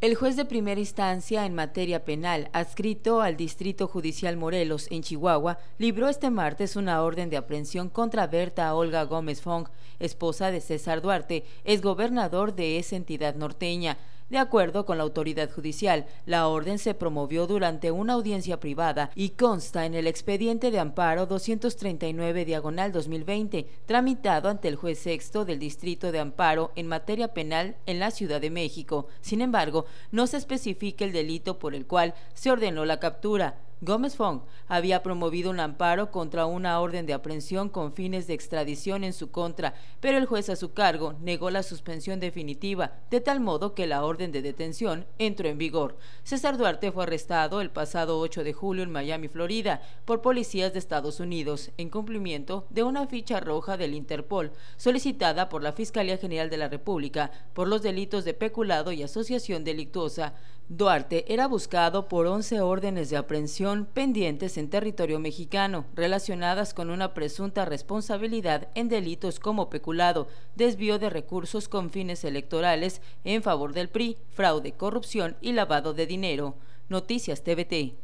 El juez de primera instancia en materia penal, adscrito al Distrito Judicial Morelos, en Chihuahua, libró este martes una orden de aprehensión contra Berta Olga Gómez Fong, esposa de César Duarte, exgobernador de esa entidad norteña. De acuerdo con la autoridad judicial, la orden se promovió durante una audiencia privada y consta en el expediente de amparo 239 diagonal 2020, tramitado ante el juez sexto del Distrito de Amparo en materia penal en la Ciudad de México. Sin embargo, no se especifica el delito por el cual se ordenó la captura. Gómez Fong había promovido un amparo contra una orden de aprehensión con fines de extradición en su contra, pero el juez a su cargo negó la suspensión definitiva, de tal modo que la orden de detención entró en vigor. César Duarte fue arrestado el pasado 8 de julio en Miami, Florida, por policías de Estados Unidos, en cumplimiento de una ficha roja del Interpol solicitada por la Fiscalía General de la República por los delitos de peculado y asociación delictuosa. Duarte era buscado por 11 órdenes de aprehensión pendientes en territorio mexicano relacionadas con una presunta responsabilidad en delitos como peculado, desvío de recursos con fines electorales en favor del PRI, fraude, corrupción y lavado de dinero. Noticias TVT.